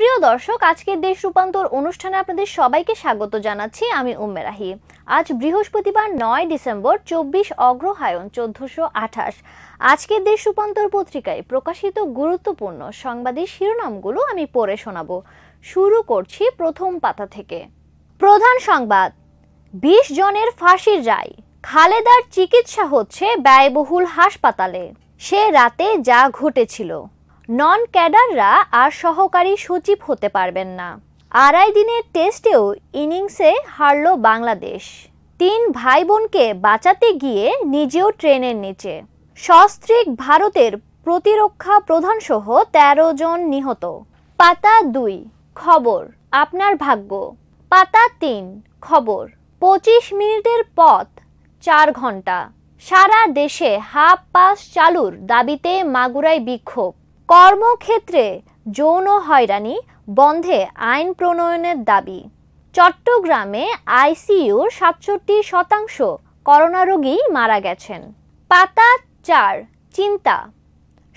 প্রিয় দর্শক আজকের দেশ রূপান্তর অনুষ্ঠানে আপনাদের সবাইকে স্বাগত জানাচ্ছি আমি উম্মে রাহি আজ বৃহস্পতিবার নয় ডিসেম্বর চব্বিশ অগ্রহায়ণ চোদ্দশো আঠাশ আজকের দেশ রূপান্তর পত্রিকায় প্রকাশিত গুরুত্বপূর্ণ সংবাদের শিরোনামগুলো আমি পড়ে শোনাব শুরু করছি প্রথম পাতা থেকে প্রধান সংবাদ বিশ জনের ফাঁসির রায় খালেদার চিকিৎসা হচ্ছে ব্যয়বহুল হাসপাতালে সে রাতে যা ঘটেছিল নন ক্যাডাররা আর সহকারী সচিব হতে পারবেন না আড়াই দিনের টেস্টেও ইনিংসে হারল বাংলাদেশ তিন ভাই বোনকে বাঁচাতে গিয়ে নিজেও ট্রেনের নিচে সস্ত্রিক ভারতের প্রতিরক্ষা প্রধানসহ তেরো জন নিহত পাতা দুই খবর আপনার ভাগ্য পাতা তিন খবর পঁচিশ মিনিটের পথ চার ঘন্টা সারা দেশে হাফ পাস চালুর দাবিতে মাগুরায় বিক্ষোভ কর্মক্ষেত্রে যৌন হয়রানি বন্ধে আইন প্রণয়নের দাবি চট্টগ্রামে আইসিইউর সাতষট্টি শতাংশ করোনা রোগী মারা গেছেন পাতা চার চিন্তা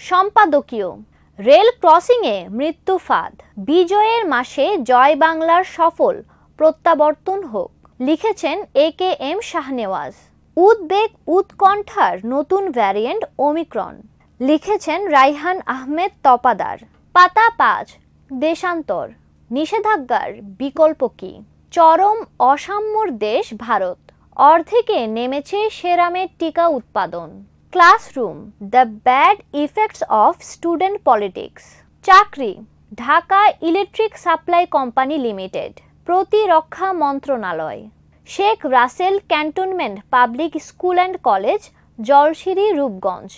সম্পাদকীয় রেল ক্রসিংয়ে মৃত্যু ফাঁদ বিজয়ের মাসে জয় বাংলার সফল প্রত্যাবর্তন হোক লিখেছেন এ কে এম শাহনেওয়াজ উদ্বেগ উৎকণ্ঠার নতুন ভ্যারিয়েন্ট ওমিক্রন লিখেছেন রাইহান আহমেদ তপাদার পাতা পাঁচ দেশান্তর নিষেধাজ্ঞার বিকল্প কি চরম অসাম্যর দেশ ভারত অর্ধেকে নেমেছে সেরামের টিকা উৎপাদন classroom the bad effects of student politics চাকরি Dhaka electric supply company limited প্রতিরক্ষা মন্ত্রণালয় Sheikh Russel cantonment public school and college Jolshiri Rupganj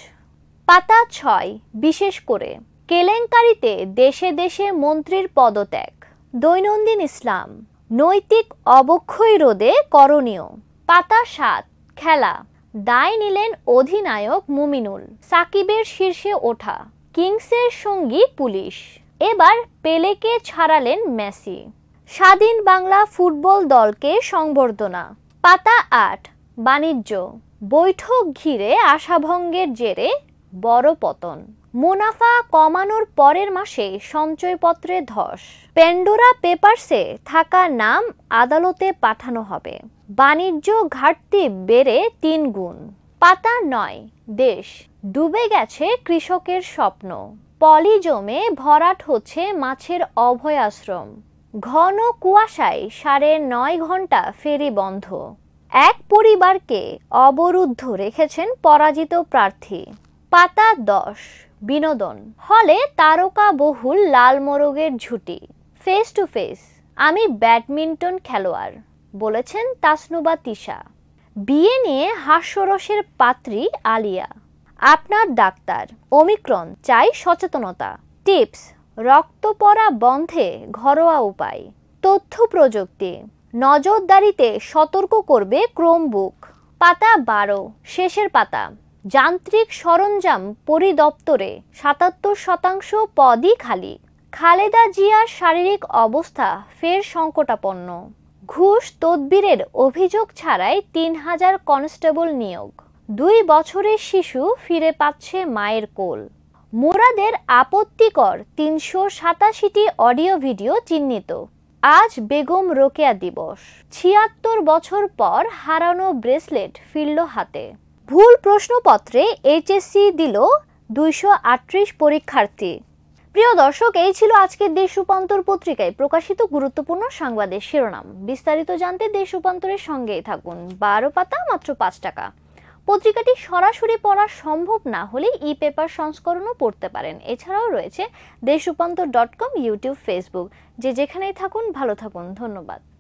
পাতা ছয় বিশেষ করে কেলেঙ্কারিতে দেশে দেশে মন্ত্রীর পদত্যাগ দৈনন্দিন ইসলাম নৈতিক অবক্ষয় রোধে করণীয় পাতা সাত খেলা দায় নিলেন অধিনায়ক মুমিনুল সাকিবের শীর্ষে ওঠা কিংসের সঙ্গী পুলিশ এবার পেলেকে ছাড়ালেন মেসি স্বাধীন বাংলা ফুটবল দলকে সংবর্ধনা পাতা আট বাণিজ্য বৈঠক ঘিরে আশাভঙ্গের জেরে বড় পতন মুনাফা কমানোর পরের মাসে সঞ্চয়পত্রে ধস পেন্ডোরা পেপারসে থাকা নাম আদালতে পাঠানো হবে বাণিজ্য ঘাটতি বেড়ে তিন গুণ পাতা নয় দেশ ডুবে গেছে কৃষকের স্বপ্ন পলি জমে ভরাট হচ্ছে মাছের অভয়াশ্রম ঘন কুয়াশায় সাড়ে নয় ঘন্টা ফেরি বন্ধ এক পরিবারকে অবরুদ্ধ রেখেছেন পরাজিত প্রার্থী পাতা দশ বিনোদন হলে তারকা বহুল লাল মোরগের ঝুটি ফেস টু ফেস আমি ব্যাডমিন্টন খেলোয়াড় বলেছেন তাসনুবা তিশা বিয়ে নিয়ে হাস্যরসের পাত্রী আলিয়া আপনার ডাক্তার ওমিক্রন চাই সচেতনতা টিপস রক্ত পড়া বন্ধে ঘরোয়া উপায় তথ্য প্রযুক্তি নজরদারিতে সতর্ক করবে ক্রোমবুক পাতা বারো শেষের পাতা যান্ত্রিক সরঞ্জাম পরিদপ্তরে সাতাত্তর শতাংশ পদই খালি খালেদা জিয়ার শারীরিক অবস্থা ফের সংকটাপন্ন ঘুষ তদবিরের অভিযোগ ছাড়াই তিন হাজার কনস্টেবল নিয়োগ দুই বছরের শিশু ফিরে পাচ্ছে মায়ের কোল মোরাদের আপত্তিকর তিনশো সাতাশিটি অডিও ভিডিও চিহ্নিত আজ বেগম রোকেয়া দিবস ছিয়াত্তর বছর পর হারানো ব্রেসলেট ফিরল হাতে ভুল প্রশ্নপত্রে এইচএসসি দিল দুইশো পরীক্ষার্থী প্রিয় দর্শক এই ছিল আজকের দেশ রূপান্তর পত্রিকায় প্রকাশিত গুরুত্বপূর্ণ সংবাদের শিরোনাম বিস্তারিত জানতে দেশ রূপান্তরের সঙ্গেই থাকুন বারো পাতা মাত্র পাঁচ টাকা পত্রিকাটি সরাসরি পড়া সম্ভব না হলে ই পেপার সংস্করণও পড়তে পারেন এছাড়াও রয়েছে দেশ রূপান্তর ডট কম ইউটিউব ফেসবুক যে যেখানেই থাকুন ভালো থাকুন ধন্যবাদ